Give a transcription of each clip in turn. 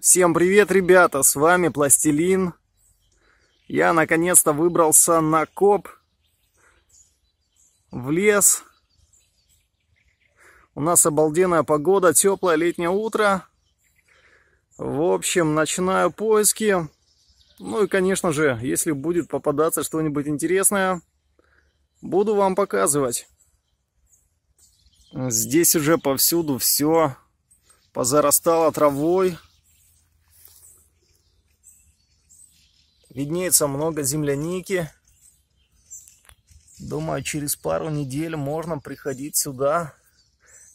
Всем привет, ребята! С вами Пластилин. Я наконец-то выбрался на коп в лес. У нас обалденная погода, теплое летнее утро. В общем, начинаю поиски. Ну и, конечно же, если будет попадаться что-нибудь интересное, буду вам показывать. Здесь уже повсюду все позарастало травой. Виднеется много земляники. Думаю, через пару недель можно приходить сюда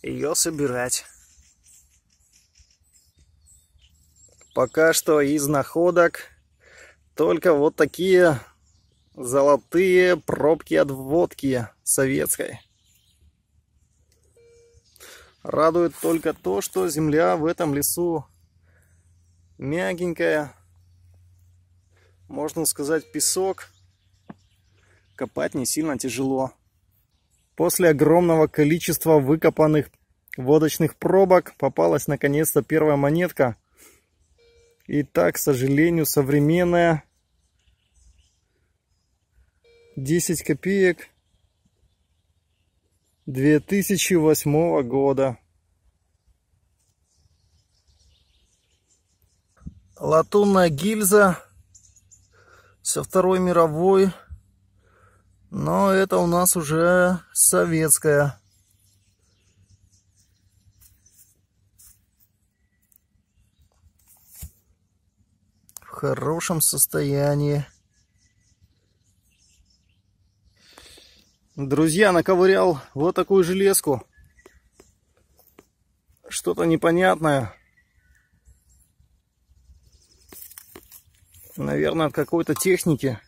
ее собирать. Пока что из находок только вот такие золотые пробки от водки советской. Радует только то, что земля в этом лесу мягенькая, можно сказать, песок. Копать не сильно тяжело. После огромного количества выкопанных водочных пробок попалась наконец-то первая монетка. И так, к сожалению, современная. 10 копеек 2008 года. Латунная гильза со Второй мировой. Но это у нас уже советская. В хорошем состоянии. Друзья, наковырял вот такую железку. Что-то непонятное. наверное, от какой-то техники.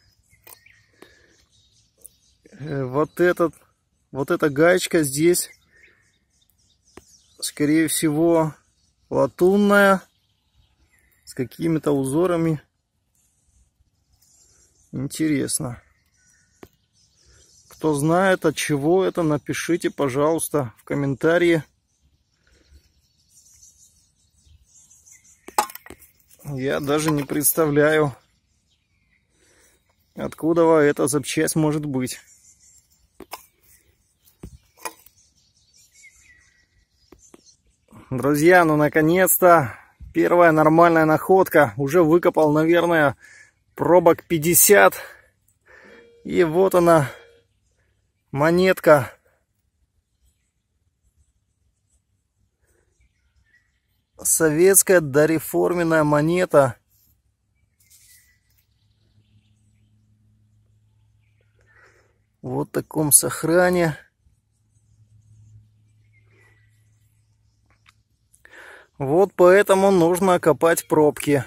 Э, вот этот, вот эта гаечка здесь, скорее всего, латунная, с какими-то узорами. Интересно. Кто знает, от чего это, напишите, пожалуйста, в комментарии. Я даже не представляю, откуда эта запчасть может быть. Друзья, ну наконец-то первая нормальная находка. Уже выкопал, наверное, пробок 50. И вот она, монетка советская дореформенная монета. Вот в таком сохране. Вот поэтому нужно копать пробки.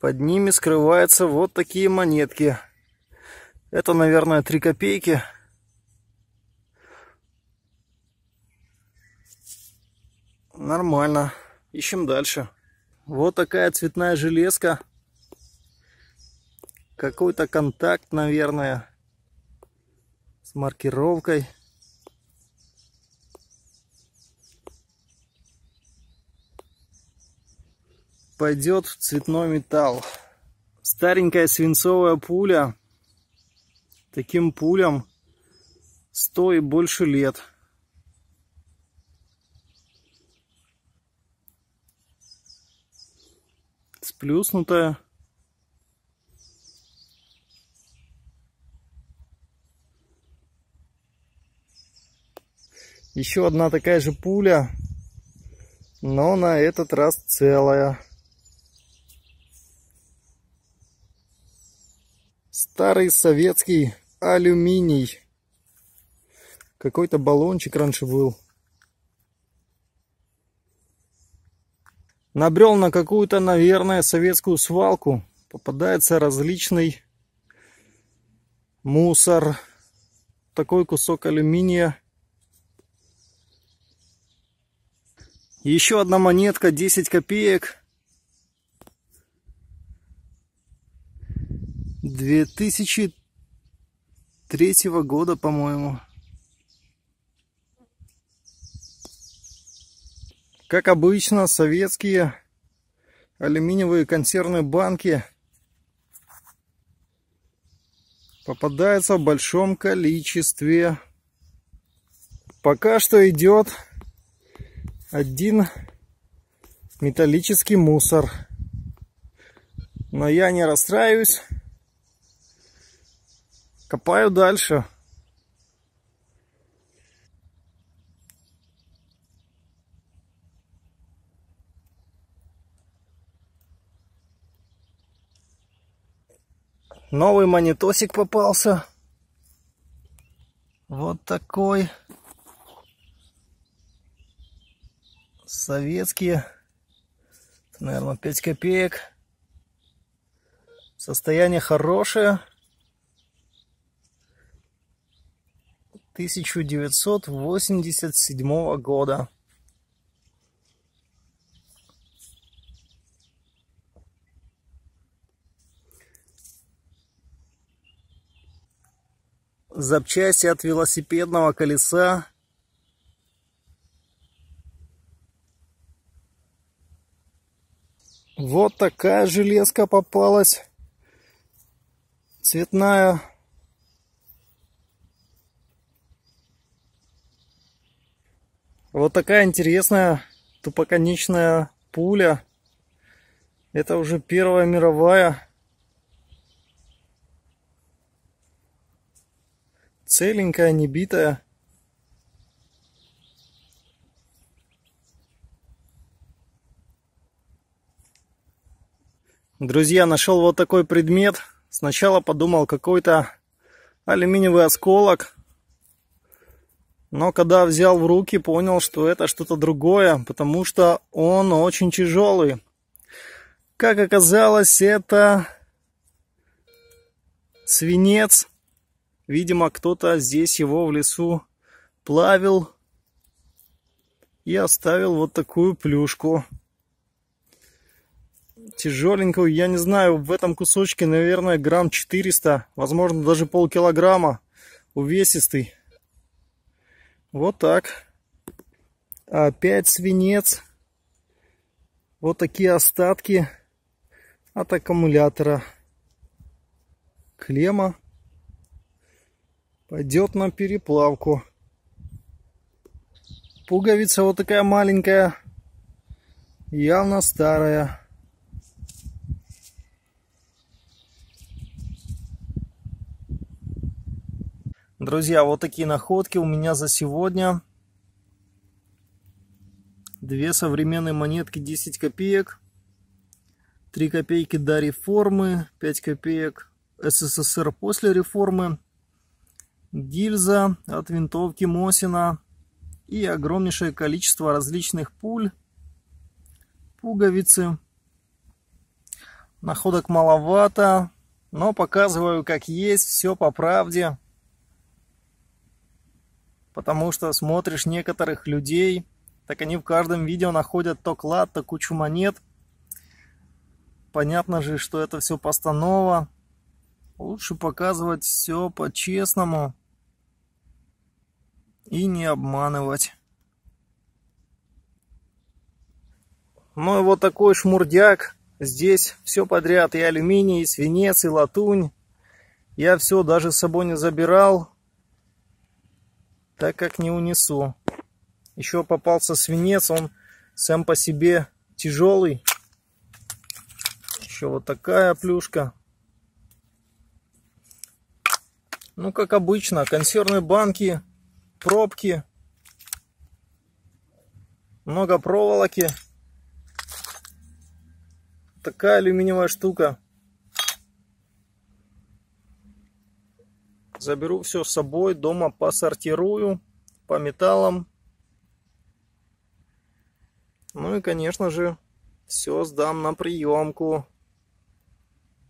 Под ними скрываются вот такие монетки. Это, наверное, 3 копейки. Нормально. Ищем дальше. Вот такая цветная железка. Какой-то контакт, наверное, с маркировкой. Пойдет цветной металл. Старенькая свинцовая пуля. Таким пулям сто и больше лет. сплюснутая. Еще одна такая же пуля, но на этот раз целая. Старый советский алюминий. Какой-то баллончик раньше был. Набрел на какую-то, наверное, советскую свалку. Попадается различный мусор. Такой кусок алюминия. Еще одна монетка, 10 копеек. 2003 года, по-моему. Как обычно, советские алюминиевые консервные банки попадаются в большом количестве. Пока что идет один металлический мусор. Но я не расстраиваюсь. Копаю дальше. Новый монетосик попался. Вот такой. Советские. наверное, 5 копеек. Состояние хорошее. 1987 года. запчасти от велосипедного колеса. Вот такая железка попалась. Цветная. Вот такая интересная тупоконечная пуля. Это уже Первая мировая. Целенькая, не битая. Друзья, нашел вот такой предмет. Сначала подумал какой-то алюминиевый осколок. Но когда взял в руки, понял, что это что-то другое, потому что он очень тяжелый. Как оказалось, это свинец Видимо, кто-то здесь его в лесу плавил и оставил вот такую плюшку. Тяжеленькую, я не знаю, в этом кусочке, наверное, грамм 400, возможно, даже полкилограмма, увесистый. Вот так. Опять свинец. Вот такие остатки от аккумулятора. Клемма пойдет на переплавку. Пуговица вот такая маленькая, явно старая. Друзья, вот такие находки у меня за сегодня. Две современные монетки 10 копеек. 3 копейки до реформы, 5 копеек СССР после реформы гильза от винтовки Мосина и огромнейшее количество различных пуль, пуговицы. Находок маловато, но показываю как есть, все по правде. Потому что смотришь некоторых людей, так они в каждом видео находят то клад, то кучу монет. Понятно же, что это все постанова. Лучше показывать все по-честному и не обманывать. Ну и вот такой шмурдяк. Здесь все подряд. И алюминий, и свинец, и латунь. Я все даже с собой не забирал, так как не унесу. Еще попался свинец, он сам по себе тяжелый. Еще вот такая плюшка. Ну, как обычно, консервные банки пробки, много проволоки. Такая алюминиевая штука. Заберу все с собой, дома посортирую по металлам. Ну и, конечно же, все сдам на приемку.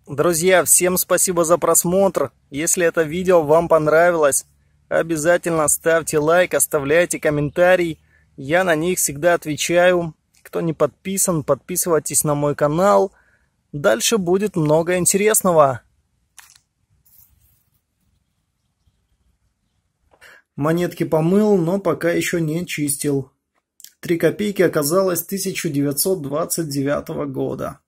Друзья, всем спасибо за просмотр. Если это видео вам понравилось, Обязательно ставьте лайк, оставляйте комментарий. Я на них всегда отвечаю. Кто не подписан, подписывайтесь на мой канал. Дальше будет много интересного. Монетки помыл, но пока еще не чистил. Три копейки оказалось 1929 года.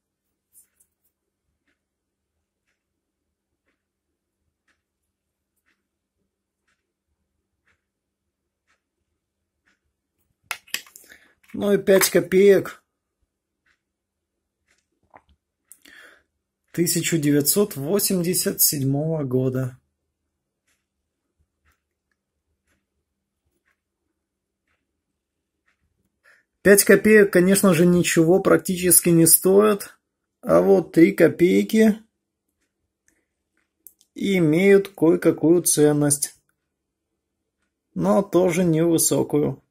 Ну и пять копеек. 1987 года. Пять копеек, конечно же, ничего практически не стоят, а вот три копейки имеют кое-какую ценность, но тоже невысокую.